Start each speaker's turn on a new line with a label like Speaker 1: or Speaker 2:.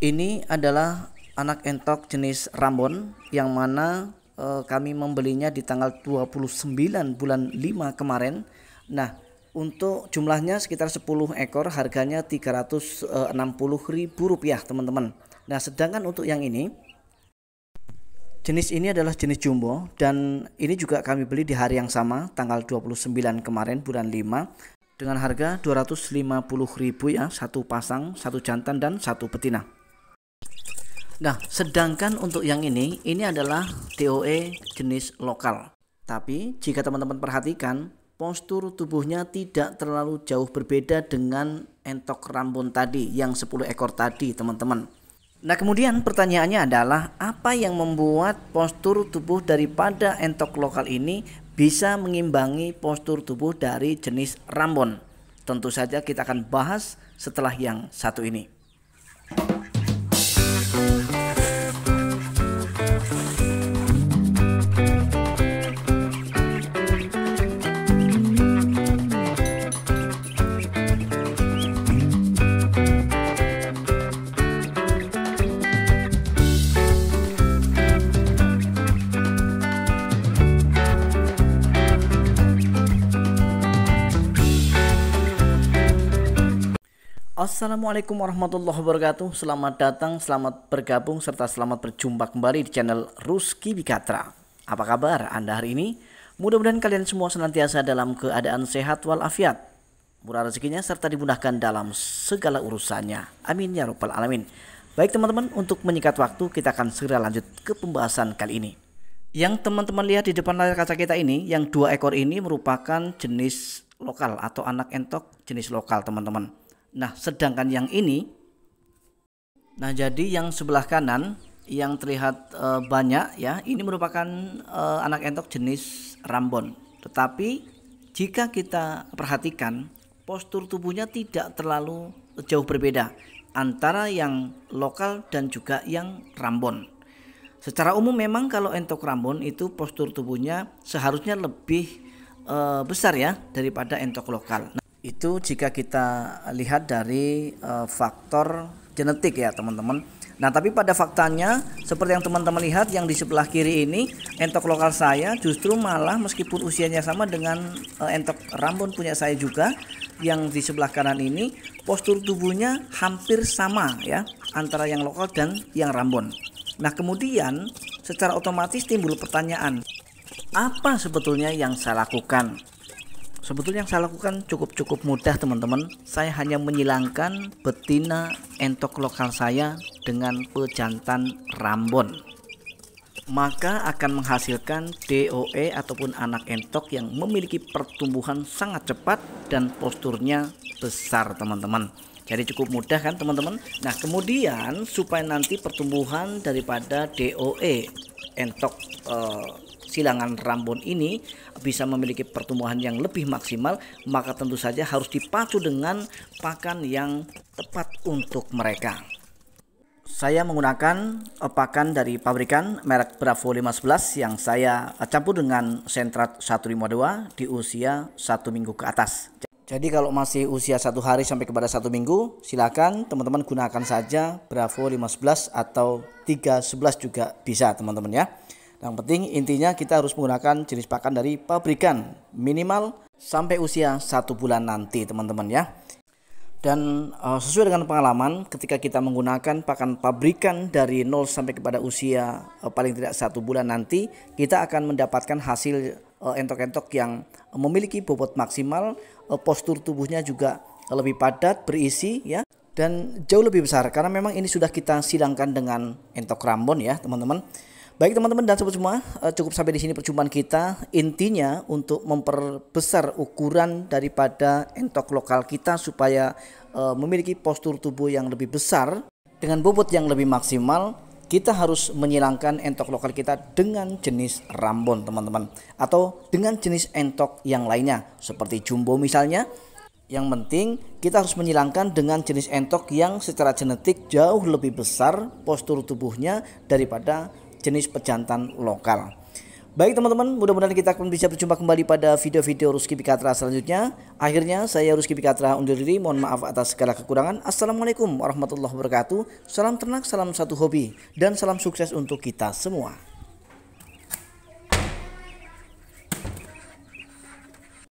Speaker 1: Ini adalah anak entok jenis Rambon yang mana e, kami membelinya di tanggal 29 bulan 5 kemarin. Nah, untuk jumlahnya sekitar 10 ekor harganya Rp360.000 eh, teman-teman. Nah, sedangkan untuk yang ini jenis ini adalah jenis jumbo dan ini juga kami beli di hari yang sama tanggal 29 kemarin bulan 5 dengan harga 250.000 ya satu pasang, satu jantan dan satu betina. Nah, sedangkan untuk yang ini, ini adalah toe jenis lokal. Tapi jika teman-teman perhatikan, postur tubuhnya tidak terlalu jauh berbeda dengan entok rambun tadi yang 10 ekor tadi, teman-teman. Nah, kemudian pertanyaannya adalah apa yang membuat postur tubuh daripada entok lokal ini bisa mengimbangi postur tubuh dari jenis rambon? Tentu saja kita akan bahas setelah yang satu ini. Assalamualaikum warahmatullahi wabarakatuh Selamat datang, selamat bergabung Serta selamat berjumpa kembali di channel Ruski Bikatra Apa kabar Anda hari ini? Mudah-mudahan kalian semua senantiasa dalam keadaan sehat walafiat Murah rezekinya serta dimudahkan dalam segala urusannya Amin ya robbal alamin Baik teman-teman untuk menyikat waktu kita akan segera lanjut ke pembahasan kali ini Yang teman-teman lihat di depan layar kaca kita ini Yang dua ekor ini merupakan jenis lokal atau anak entok jenis lokal teman-teman Nah, sedangkan yang ini nah jadi yang sebelah kanan yang terlihat e, banyak ya, ini merupakan e, anak entok jenis rambon. Tetapi jika kita perhatikan postur tubuhnya tidak terlalu jauh berbeda antara yang lokal dan juga yang rambon. Secara umum memang kalau entok rambon itu postur tubuhnya seharusnya lebih e, besar ya daripada entok lokal. Nah, itu jika kita lihat dari uh, faktor genetik ya teman-teman. Nah tapi pada faktanya seperti yang teman-teman lihat yang di sebelah kiri ini entok lokal saya justru malah meskipun usianya sama dengan uh, entok rambon punya saya juga yang di sebelah kanan ini postur tubuhnya hampir sama ya antara yang lokal dan yang rambon. Nah kemudian secara otomatis timbul pertanyaan apa sebetulnya yang saya lakukan Sebetulnya yang saya lakukan cukup-cukup mudah teman-teman. Saya hanya menyilangkan betina entok lokal saya dengan pejantan rambon. Maka akan menghasilkan DOE ataupun anak entok yang memiliki pertumbuhan sangat cepat dan posturnya besar teman-teman. Jadi cukup mudah kan teman-teman. Nah kemudian supaya nanti pertumbuhan daripada DOE entok eh, silangan Rambon ini bisa memiliki pertumbuhan yang lebih maksimal, maka tentu saja harus dipacu dengan pakan yang tepat untuk mereka. Saya menggunakan eh, pakan dari pabrikan merek Bravo 511 yang saya eh, campur dengan sentrat 152 di usia satu minggu ke atas. Jadi kalau masih usia satu hari sampai kepada satu minggu, silakan teman-teman gunakan saja Bravo 511 atau 311 juga bisa teman-teman ya. Yang penting intinya kita harus menggunakan jenis pakan dari pabrikan minimal sampai usia satu bulan nanti teman-teman ya. Dan uh, sesuai dengan pengalaman ketika kita menggunakan pakan pabrikan dari 0 sampai kepada usia uh, paling tidak satu bulan nanti kita akan mendapatkan hasil eh, entok-entok uh, yang memiliki bobot maksimal, uh, postur tubuhnya juga lebih padat, berisi ya dan jauh lebih besar karena memang ini sudah kita silangkan dengan entok rambon ya teman-teman. Baik teman-teman dan sobat semua, eh, cukup sampai di sini perjumpaan kita. Intinya untuk memperbesar ukuran daripada entok lokal kita supaya eh, memiliki postur tubuh yang lebih besar dengan bobot yang lebih maksimal, kita harus menyilangkan entok lokal kita dengan jenis rambon teman-teman atau dengan jenis entok yang lainnya seperti jumbo misalnya. Yang penting kita harus menyilangkan dengan jenis entok yang secara genetik jauh lebih besar postur tubuhnya daripada jenis pejantan lokal. Baik teman-teman, mudah-mudahan kita akan bisa berjumpa kembali pada video-video Ruski Pikatra selanjutnya. Akhirnya saya Ruski Pikatra undur diri, mohon maaf atas segala kekurangan. Assalamualaikum warahmatullahi wabarakatuh. Salam ternak, salam satu hobi, dan salam sukses untuk kita semua.